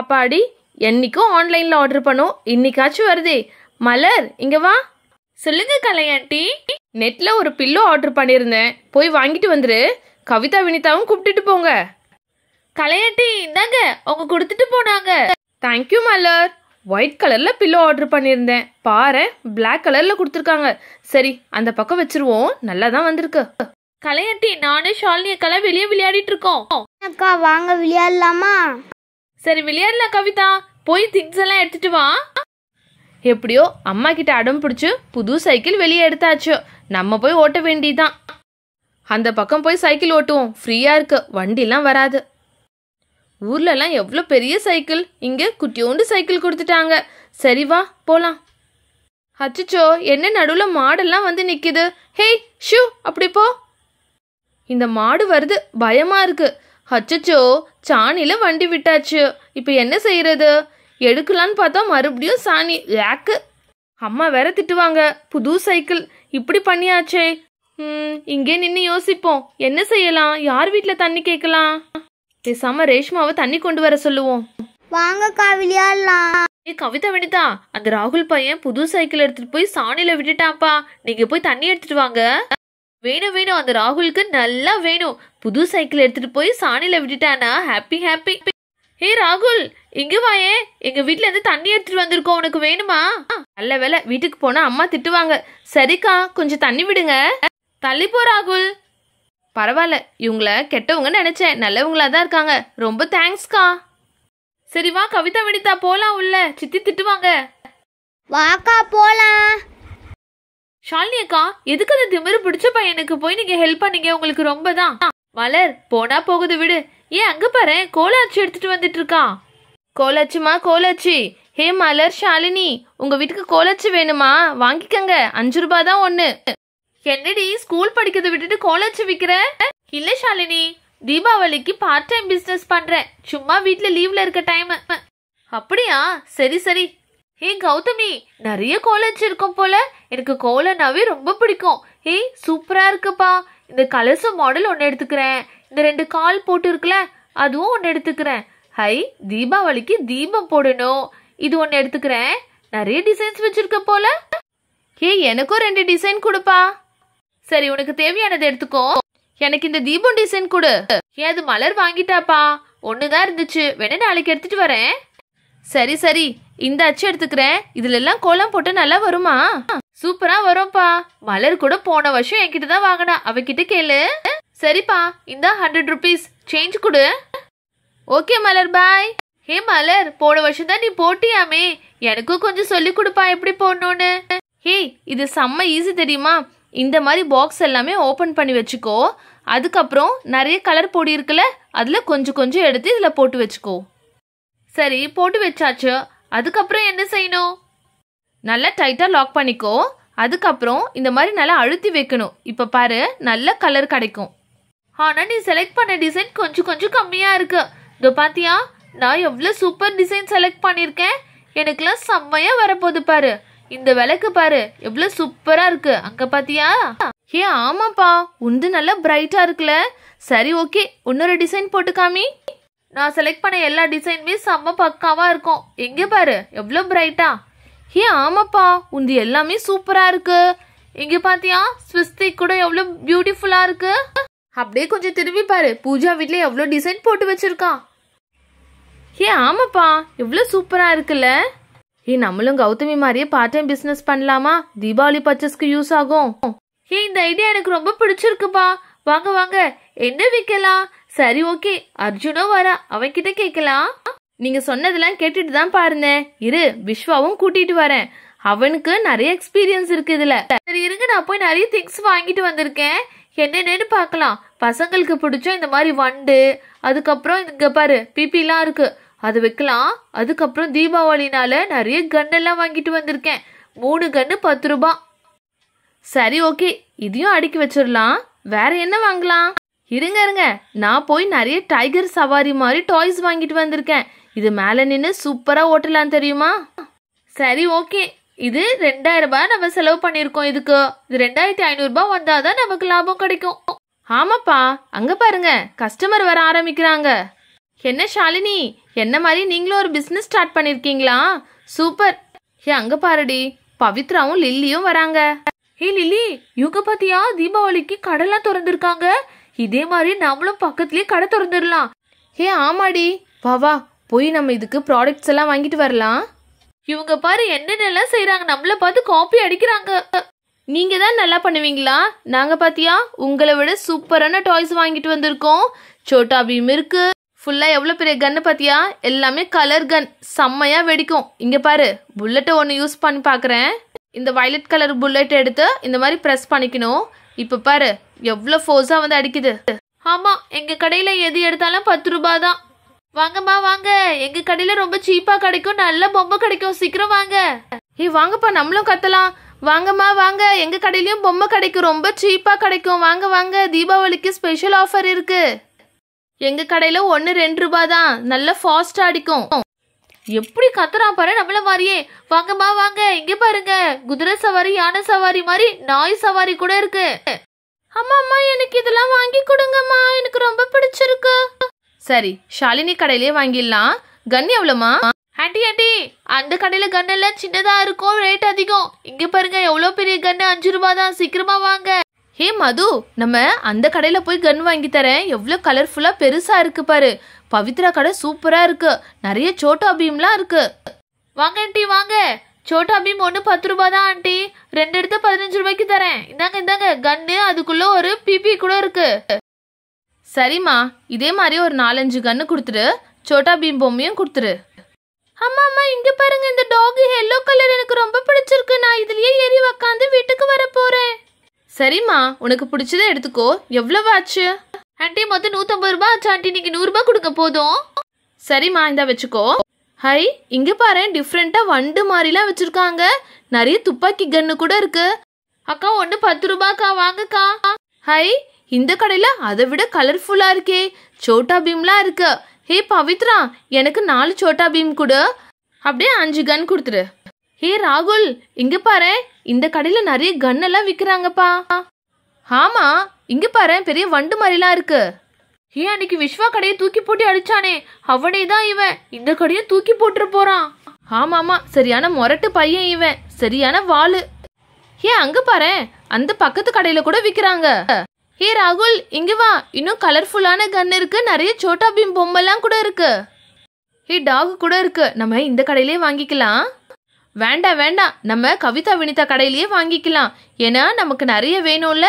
அப்பாடி என்னைக்கும் ஆன்லைனில் ஆர்டர் பண்ணோம் இன்னைக்காச்சும் வருதே மலர் இங்கே வா சொல்லுங்க கலையாண்டி நெட்ல ஒரு பில்லோ ஆர்டர் பண்ணியிருந்தேன் போய் வாங்கிட்டு வந்துரு கவிதா வினிதாவும் கூப்பிட்டுட்டு போங்க கலையாண்டி இந்தாங்க அவங்க கொடுத்துட்டு போனாங்க தேங்க்யூ மலர் ஒயிட் கலர்ல பில்லோ ஆர்டர் பண்ணியிருந்தேன் பாரு பிளாக் கலர்ல கொடுத்துருக்காங்க சரி அந்த பக்கம் வச்சிருவோம் நல்லா தான் வந்திருக்கு கலையாட்டி நானும் ஷாலினியக்கெல்லாம் அக்கெல்லாம் வெளியே விளையாடிட்டு இருக்கோம் அக்கா வாங்க விளையாடலாமா சரி விளையாடலாம் கவிதா போய் திங்ஸ் எல்லாம் எடுத்துட்டு வா எப்படியோ அம்மா கிட்ட அடம் பிடிச்சி புது சைக்கிள் வெளியே எடுத்தாச்சு நம்ம போய் ஓட்ட வேண்டிதான் அந்த பக்கம் போய் சைக்கிள் ஓட்டுவோம் ஃப்ரீயாக இருக்கு வண்டிலாம் வராது ஊர்லலாம் எவ்வளோ பெரிய சைக்கிள் இங்கே குட்டியோண்டு சைக்கிள் கொடுத்துட்டாங்க சரி வா போகலாம் அச்சுச்சோ என்ன நடுவில் மாடெல்லாம் வந்து நிற்கிது ஹேய் ஷூ அப்படி போ இந்த மாடு வருது பயமாக இருக்குது அச்சச்சோ சாணியில் வண்டி விட்டாச்சு இப்போ என்ன செய்கிறது எடுக்கலான்னு பார்த்தா மறுபடியும் சாணி லேக்கு அம்மா வேற திட்டுவாங்க புது சைக்கிள் இப்படி பண்ணியாச்சே ம் இங்கே நின்று யோசிப்போம் என்ன செய்யலாம் யார் வீட்டில் தண்ணி கேட்கலாம் பேசாம ரேஷ்மாவை தண்ணி கொண்டு வர சொல்லுவோம் வாங்க காவிலியாலாம் ஏ கவிதா வனிதா அந்த ராகுல் பையன் புது சைக்கிள் எடுத்துட்டு போய் சாணியில விட்டுட்டான்ப்பா நீங்க போய் தண்ணி எடுத்துட்டு வாங்க வேணும் வேணும் அந்த ராகுலுக்கு நல்லா வேணும் புது சைக்கிள் எடுத்துட்டு போய் சாணியில விட்டுட்டானா ஹாப்பி ஹாப்பி ஹே ராகுல் இங்க வாயே எங்க வீட்டுல இருந்து தண்ணி எடுத்துட்டு வந்திருக்கோம் உனக்கு வேணுமா நல்ல வேலை வீட்டுக்கு போனா அம்மா திட்டுவாங்க சரிக்கா கொஞ்சம் தண்ணி விடுங்க தள்ளி போ ராகுல் பரவாயில்ல இவங்கள கெட்டவங்க நினைச்சேன் நல்லவங்களா தான் இருக்காங்க ரொம்ப தேங்க்ஸ்கா சரி வா கவிதா வினிதா போலாம் உள்ள சித்தி திட்டுவாங்க வாக்கா போலாம் ஷாலினி எதுக்கு அந்த திமிரு பிடிச்ச பையனுக்கு போய் நீங்க ஹெல்ப் பண்ணீங்க உங்களுக்கு ரொம்ப தான் மலர் போனா போகுது விடு ஏன் அங்க பாரு கோலாச்சி எடுத்துட்டு வந்துட்டு இருக்கா கோலாச்சிமா கோலாச்சி ஹே மலர் ஷாலினி உங்க வீட்டுக்கு கோலாச்சி வேணுமா வாங்கிக்கங்க அஞ்சு ரூபாய் தான் ஒண்ணு என்னடி ஸ்கூல் படிக்கிறத விட்டுட்டு கோலாச்சி விக்கிற இல்ல ஷாலினி தீபாவளிக்கு பார்ட் டைம் பிசினஸ் பண்றேன் சும்மா வீட்டுல லீவ்ல இருக்க டைம் அப்படியா சரி சரி ஹே கௌதமி நிறைய கோலன்ஸ் இருக்கும் போல எனக்கு கோலனாவே ரொம்ப பிடிக்கும் ஹே சூப்பராக இருக்குப்பா இந்த கலச மாடல் ஒன்று எடுத்துக்கிறேன் இந்த ரெண்டு கால் போட்டு இருக்குல்ல அதுவும் ஒன்று எடுத்துக்கிறேன் ஹை தீபாவளிக்கு தீபம் போடணும் இது ஒன்று எடுத்துக்கிறேன் நிறைய டிசைன்ஸ் வச்சிருக்க போல ஹே எனக்கும் ரெண்டு டிசைன் கொடுப்பா சரி உனக்கு தேவையானது எடுத்துக்கோ எனக்கு இந்த தீபம் டிசைன் கொடு ஏன் அது மலர் வாங்கிட்டாப்பா ஒன்று தான் இருந்துச்சு வேணா நாளைக்கு எடுத்துட்டு வரேன் சரி சரி இந்த அச்சு எடுத்துக்கிறேன் இதுல எல்லாம் கோலம் போட்டு நல்லா வருமா சூப்பரா வரும்பா மலர் கூட போன வருஷம் என்கிட்ட தான் வாங்கினா அவகிட்ட கேளு சரிப்பா இந்த ஹண்ட்ரட் ருபீஸ் சேஞ்ச் கொடு okay Malar bye hey Malar போன வருஷம் தான் நீ போட்டியாமே எனக்கும் கொஞ்சம் சொல்லி கொடுப்பா எப்படி போடணும்னு ஹே இது செம்ம ஈஸி தெரியுமா இந்த மாதிரி பாக்ஸ் எல்லாமே ஓப்பன் பண்ணி வச்சுக்கோ அதுக்கப்புறம் நிறைய கலர் பொடி இருக்குல்ல அதில் கொஞ்சம் கொஞ்சம் எடுத்து இதில் போட்டு வச்சுக்கோ சரி போட்டு வச்சாச்சு அதுக்கப்புறம் என்ன செய்யணும் நல்லா டைட்டாக லாக் பண்ணிக்கோ அதுக்கப்புறம் இந்த மாதிரி நல்லா அழுத்தி வைக்கணும் இப்போ பாரு நல்ல கலர் கிடைக்கும் ஆனால் நீ செலக்ட் பண்ண டிசைன் கொஞ்சம் கொஞ்சம் கம்மியாக இருக்கு இதோ பாத்தியா நான் எவ்வளோ சூப்பர் டிசைன் செலக்ட் பண்ணியிருக்கேன் எனக்குலாம் செம்மையாக வரப்போகுது பாரு இந்த விளக்கு பாரு எவ்வளோ சூப்பராக இருக்கு அங்கே பாத்தியா ஏ ஆமாப்பா உந்து நல்லா பிரைட்டாக இருக்குல்ல சரி ஓகே இன்னொரு டிசைன் போட்டு காமி நான் செலக்ட் பண்ண எல்லா டிசைனுமே செம்ம பக்காவாக இருக்கும் எங்கே பாரு எவ்வளோ பிரைட்டா ஏ ஆமாப்பா உந்து எல்லாமே சூப்பராக இருக்கு இங்கே பார்த்தியா ஸ்விஸ்தி கூட எவ்வளோ பியூட்டிஃபுல்லாக இருக்கு அப்படியே கொஞ்சம் திரும்பி பாரு பூஜா வீட்டில் எவ்வளோ டிசைன் போட்டு வச்சுருக்கான் ஏ ஆமாப்பா எவ்வளோ சூப்பராக இருக்குல்ல ஏ நம்மளும் கௌதமி மாதிரியே பார்ட் டைம் பிஸ்னஸ் பண்ணலாமா தீபாவளி பர்ச்சஸ்க்கு யூஸ் ஆகும் ஏ இந்த ஐடியா எனக்கு ரொம்ப பிடிச்சிருக்குப்பா வாங்க வாங்க என்ன விற்கலாம் சரி ஓகே அர்ஜுனோ வரா அவன்கிட்ட கேட்கலாம் நீங்க சொன்னதெல்லாம் கேட்டுட்டு தான் பாருந்தேன் இரு விஸ்வாவும் கூட்டிட்டு வரேன் அவனுக்கு நிறைய எக்ஸ்பீரியன்ஸ் இருக்கு இதுல சரி இருங்க நான் போய் நிறைய திங்ஸ் வாங்கிட்டு வந்திருக்கேன் என்னென்னு பார்க்கலாம் பசங்களுக்கு பிடிச்ச இந்த மாதிரி வண்டு அதுக்கப்புறம் இங்க பாரு பிபிலாம் இருக்கு அது வைக்கலாம் அதுக்கப்புறம் தீபாவளினால நிறைய கன்னெல்லாம் வாங்கிட்டு வந்திருக்கேன் மூணு கன்னு பத்து ரூபா சரி ஓகே இதையும் அடுக்கி வச்சிடலாம் வேற என்ன வாங்கலாம் இருங்க இருங்க நான் போய் நிறைய டைகர் சவாரி மாதிரி டாய்ஸ் வாங்கிட்டு வந்திருக்கேன் இது மேலே நின்று சூப்பராக ஓட்டலாம் தெரியுமா சரி ஓகே இது ரெண்டாயிரம் ரூபாய் நம்ம செலவு பண்ணியிருக்கோம் இதுக்கு இது ரெண்டாயிரத்தி ஐநூறுரூபா வந்தால் தான் நமக்கு லாபம் கிடைக்கும் ஆமாப்பா அங்கே பாருங்க கஸ்டமர் வர ஆரம்பிக்கிறாங்க என்ன ஷாலினி என்ன மாதிரி நீங்களும் ஒரு பிஸ்னஸ் ஸ்டார்ட் பண்ணியிருக்கீங்களா சூப்பர் ஏ அங்கே பாருடி பவித்ராவும் லில்லியும் வராங்க ஏ லில்லி யுக பாத்தியா தீபாவளிக்கு கடலாம் திறந்துருக்காங்க இதே மாதிரி நம்மளும் பக்கத்துலேயே கடை திறந்துடலாம் ஏ ஆமாடி வா வா போய் நம்ம இதுக்கு ப்ராடக்ட்ஸ் எல்லாம் வாங்கிட்டு வரலாம் இவங்க பாரு என்னென்னலாம் செய்கிறாங்க நம்மள பார்த்து காப்பி அடிக்கிறாங்க நீங்கள் தான் நல்லா பண்ணுவீங்களா நாங்கள் பார்த்தியா உங்களை விட சூப்பரான டாய்ஸ் வாங்கிட்டு வந்திருக்கோம் சோட்டா பீம் இருக்கு ஃபுல்லாக எவ்வளோ பெரிய கன்னு பார்த்தியா எல்லாமே கலர் கன் செம்மையாக வெடிக்கும் இங்கே பாரு புல்லட்டை ஒன்று யூஸ் பண்ணி பார்க்குறேன் இந்த வயலட் கலர் புல்லட் எடுத்து இந்த மாதிரி ப்ரெஸ் பண்ணிக்கணும் இப்போ பாரு எவ்வளோ ஃபோர்ஸாக வந்து அடிக்குது ஆமாம் எங்கள் கடையில் எது எடுத்தாலும் பத்து ரூபா தான் வாங்கம்மா வாங்க எங்கள் கடையில் ரொம்ப சீப்பாக கிடைக்கும் நல்ல பொம்மை கிடைக்கும் சீக்கிரம் வாங்க ஏ வாங்கப்பா நம்மளும் கத்தலாம் வாங்கம்மா வாங்க எங்கள் கடையிலையும் பொம்மை கிடைக்கும் ரொம்ப சீப்பாக கிடைக்கும் வாங்க வாங்க தீபாவளிக்கு ஸ்பெஷல் ஆஃபர் இருக்குது எங்கள் கடையில் ஒன்று ரெண்டு ரூபா தான் நல்ல ஃபாஸ்ட்டாக அடிக்கும் எப்படி கத்துறான் பாரு நம்மள மாதிரியே வாங்கம்மா வாங்க இங்க பாருங்க குதிரை சவாரி யானை சவாரி மாதிரி நாய் சவாரி கூட இருக்கு அம்மா அம்மா எனக்கு இதெல்லாம் வாங்கி கொடுங்கம்மா எனக்கு ரொம்ப பிடிச்சிருக்கு சரி ஷாலினி கடையிலே வாங்கிடலாம் கன் எவ்வளோமா ஆண்டி ஆண்டி அந்த கடையில கன் எல்லாம் சின்னதா இருக்கும் ரேட் அதிகம் இங்க பாருங்க எவ்வளோ பெரிய கன்னு அஞ்சு ரூபா தான் சீக்கிரமா வாங்க ஹே மது நம்ம அந்த கடையில் போய் கன் வாங்கி தரேன் எவ்வளோ கலர்ஃபுல்லாக பெருசாக இருக்கு பாரு பவித்ரா கடை சூப்பராக இருக்கு நிறைய சோட்டா பீம்லாம் இருக்கு வாங்க ஆண்டி வாங்க சோட்டா பீம் ஒன்று பத்து ரூபா தான் ஆண்டி ரெண்டு எடுத்து பதினஞ்சு ரூபாய்க்கு தரேன் இந்தாங்க இந்தாங்க கன்னு அதுக்குள்ளே ஒரு பிபி கூட இருக்கு சரிம்மா இதே மாதிரி ஒரு நாலஞ்சு கன்னு கொடுத்துரு சோட்டா பீம் பொம்மையும் கொடுத்துரு அம்மா அம்மா இங்க பாருங்க இந்த டாக் எல்லோ கலர் எனக்கு ரொம்ப பிடிச்சிருக்கு நான் இதுலயே ஏறி உக்காந்து வீட்டுக்கு வர போறேன் சரிம்மா உனக்கு பிடிச்சதை எடுத்துக்கோ எவ்வளவு ஆச்சு ஆண்டி மொத்தம் நூற்றம்பது ரூபா ஆச்சு ஆண்டி நீங்கள் நூறுரூபா கொடுங்க போதும் சரிம்மா இந்தா வச்சுக்கோ ஹை இங்கே பாரு டிஃப்ரெண்ட்டாக வண்டு மாதிரிலாம் வச்சுருக்காங்க நிறைய துப்பாக்கி கன்னு கூட இருக்கு அக்கா ஒன்று பத்து ரூபாக்கா வாங்கக்கா ஹை இந்த கடையில் அதை விட கலர்ஃபுல்லாக இருக்கே சோட்டா பீம்லாம் இருக்கு ஹே பவித்ரா எனக்கு நாலு சோட்டா பீம் கொடு அப்படியே அஞ்சு கன் கொடுத்துரு ஹே ராகுல் இங்கே பாரு இந்த கடையில நிறைய கன்னெல்லாம் விற்கிறாங்கப்பா ஆமா இங்க பாரு பெரிய வண்டு மாதிரிலாம் இருக்கு ஏன் அன்னைக்கு விஸ்வா கடையை தூக்கி போட்டு அடிச்சானே அவனே தான் இவன் இந்த கடையும் தூக்கி போட்டு போறான் ஆமா ஆமா சரியான மொரட்டு பையன் இவன் சரியான வாழு ஏன் அங்க பாரு அந்த பக்கத்து கடையில கூட விக்கிறாங்க ஏ ராகுல் இங்க வா இன்னும் கலர்ஃபுல்லான கன் இருக்கு நிறைய சோட்டா பீம் எல்லாம் கூட இருக்கு ஏ டாக் கூட இருக்கு நம்ம இந்த கடையிலே வாங்கிக்கலாம் வேண்டாம் வேண்டாம் நம்ம கவிதா வினிதா கடையிலேயே வாங்கிக்கலாம் ஏன்னா நமக்கு நிறைய வேணும்ல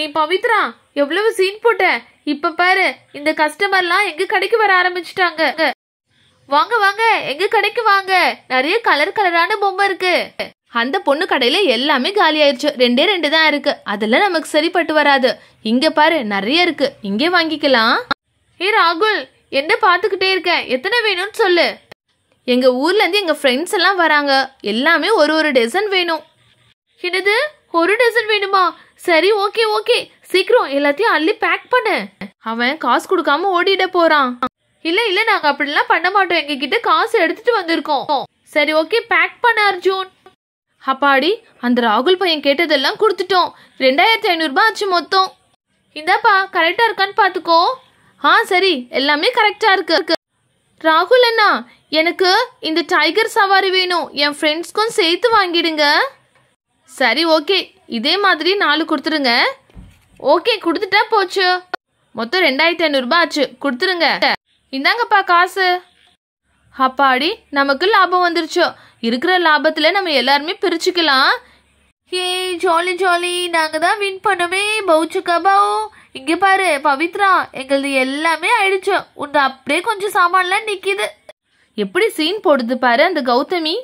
ஏய் பவித்ரா எவ்வளவு சீன் போட்ட இப்ப பாரு இந்த கஸ்டமர்லாம் எங்க கடைக்கு வர ஆரம்பிச்சிட்டாங்க வாங்க வாங்க எங்க கடைக்கு வாங்க நிறைய கலர் கலரான பொம்மை இருக்கு அந்த பொண்ணு கடையில எல்லாமே காலி ஆயிருச்சு ரெண்டே ரெண்டு தான் இருக்கு அதெல்லாம் நமக்கு சரிப்பட்டு வராது இங்க பாரு நிறைய இருக்கு இங்கே வாங்கிக்கலாம் ஏ ராகுல் என்ன பாத்துக்கிட்டே இருக்க எத்தனை வேணும்னு சொல்லு எங்கள் ஊர்லேருந்து எங்கள் ஃப்ரெண்ட்ஸ் எல்லாம் வராங்க எல்லாமே ஒரு ஒரு டசன் வேணும் என்னது ஒரு டசன் வேணுமா சரி ஓகே ஓகே சீக்கிரம் எல்லாத்தையும் அள்ளி பேக் பண்ணு அவன் காசு கொடுக்காம ஓடிட போறான் இல்ல இல்ல நாங்க அப்படிலாம் பண்ண மாட்டோம் எங்க கிட்ட காசு எடுத்துட்டு வந்திருக்கோம் சரி ஓகே பேக் பண்ண அர்ஜுன் அப்பாடி அந்த ராகுல் பையன் கேட்டதெல்லாம் கொடுத்துட்டோம் ரெண்டாயிரத்தி ஐநூறுபா ஆச்சு மொத்தம் இந்தாப்பா கரெக்டா இருக்கான்னு பாத்துக்கோ ஆ சரி எல்லாமே கரெக்டா இருக்கு ராகுல் அண்ணா எனக்கு இந்த டைகர் சவாரி வேணும் என் ஃப்ரெண்ட்ஸ்க்கும் சேர்த்து வாங்கிடுங்க சரி ஓகே இதே மாதிரி நாலு கொடுத்துருங்க ஓகே கொடுத்துட்டா போச்சு மொத்தம் ரெண்டாயிரத்தி ஐநூறுபா ஆச்சு கொடுத்துருங்க இந்தாங்கப்பா காசு அப்பாடி நமக்கு லாபம் வந்துருச்சோ இருக்கிற லாபத்தில் நம்ம எல்லாருமே பிரிச்சுக்கலாம் ஏய் ஜாலி ஜாலி நாங்கள் தான் வின் பண்ணுவேன் பௌச்சு பௌ இங்கே பாரு பவித்ரா எங்களது எல்லாமே ஆயிடுச்சு உண்டு அப்படியே கொஞ்சம் சாமான்லாம் நிற்கிது எப்படி சீன் போடுது பாரு அந்த கௌதமி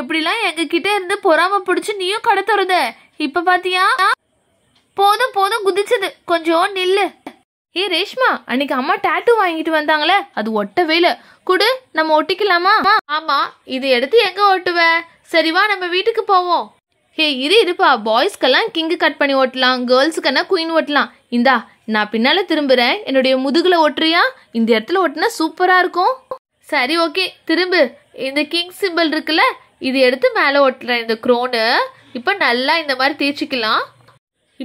எப்படிலாம் கிட்ட இருந்து பொறாம பிடிச்சி நீயும் கடத்துறத இப்ப பாத்தியா போதும் போதும் குதிச்சது கொஞ்சம் நில்லு ஏ ரேஷ்மா அன்னைக்கு அம்மா டாட்டு வாங்கிட்டு வந்தாங்களே அது ஒட்டவே இல்ல குடு நம்ம ஒட்டிக்கலாமா ஆமா இது எடுத்து எங்க ஒட்டுவ சரிவா நம்ம வீட்டுக்கு போவோம் ஹே இரு இருப்பா பாய்ஸ்க்கெல்லாம் கிங்கு கட் பண்ணி ஓட்டலாம் கேர்ள்ஸுக்கெல்லாம் குயின் ஓட்டலாம் இந்தா நான் பின்னால் திரும்புகிறேன் என்னுடைய முதுகில் ஓட்டுறியா இந்த இடத்துல ஓட்டுனா சூப்பராக இருக்கும் சரி ஓகே திரும்பு இந்த கிங் சிம்பிள் இருக்குல்ல இது எடுத்து மேலே ஓட்டுறேன் இந்த க்ரோனு இப்போ நல்லா இந்த மாதிரி தேய்ச்சிக்கலாம்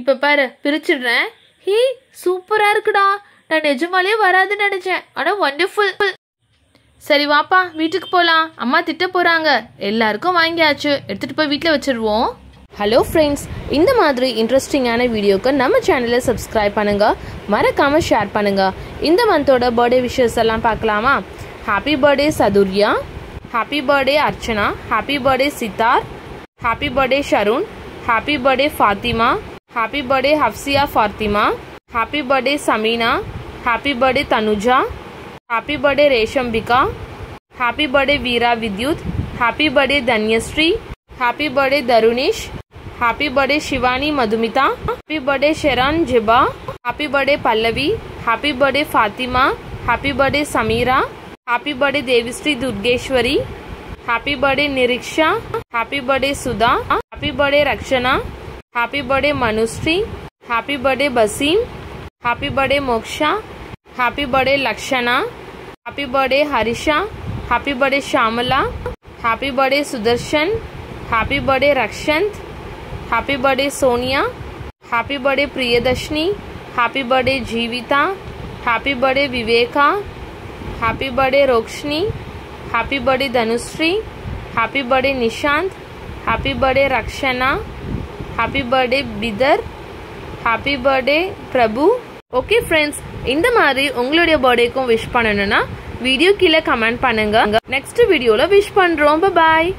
இப்போ பாரு பிரிச்சிடுறேன் ஹே சூப்பராக இருக்குடா நான் நிஜமாலே வராதுன்னு நினச்சேன் ஆனால் ஒண்டர்ஃபுல் சரி வாப்பா வீட்டுக்கு போகலாம் அம்மா திட்ட போகிறாங்க எல்லாருக்கும் வாங்கியாச்சு எடுத்துகிட்டு போய் வீட்டில் வச்சிருவோம் हेलो फ्रेंड्स இந்த மாதிரி இன்ட்ரஸ்டிங்கான வீடியோக்கு நம்ம சேனலை சப்ஸ்கிரைப் பண்ணுங்க மறக்காம ஷேர் பண்ணுங்க இந்த மாத்தோட बर्थडे விஷஸ் எல்லாம் பார்க்கலாம் வா happy birthday Sathurya happy birthday Archana happy birthday Sitaram happy birthday Sharun happy birthday Fatima happy birthday Hafsiya Fatima happy birthday Sameena happy birthday Tanuja happy birthday Rashambika happy birthday Veeravidyut happy birthday Dhanyashree happy birthday Tharunish happy birthday Shivani Madhumita happy birthday Sheran Ziba happy birthday Pallavi happy birthday Fatima happy birthday Samira happy birthday Devishree Durgeshwari happy birthday Nireeksha happy birthday Sudha happy birthday Rakshana happy birthday Manushree happy birthday Baseem happy birthday Moksha happy birthday Lakshana happy birthday Harisha happy birthday Shyamala happy birthday Sudarshan happy birthday Rakshant happy birthday Sonia happy birthday Priyadarshini happy birthday Jeevitha happy birthday Viveka happy birthday Roshni happy birthday Dhanushree happy birthday Nishant happy birthday Rakshana happy birthday Bidar happy birthday Prabhu okay friends இந்த மாதிரி உங்களுடைய பர்த்டேக்கும் video कीले comment கீழே next video next வீடியோவில் wish பண்ணுறோம் பாய்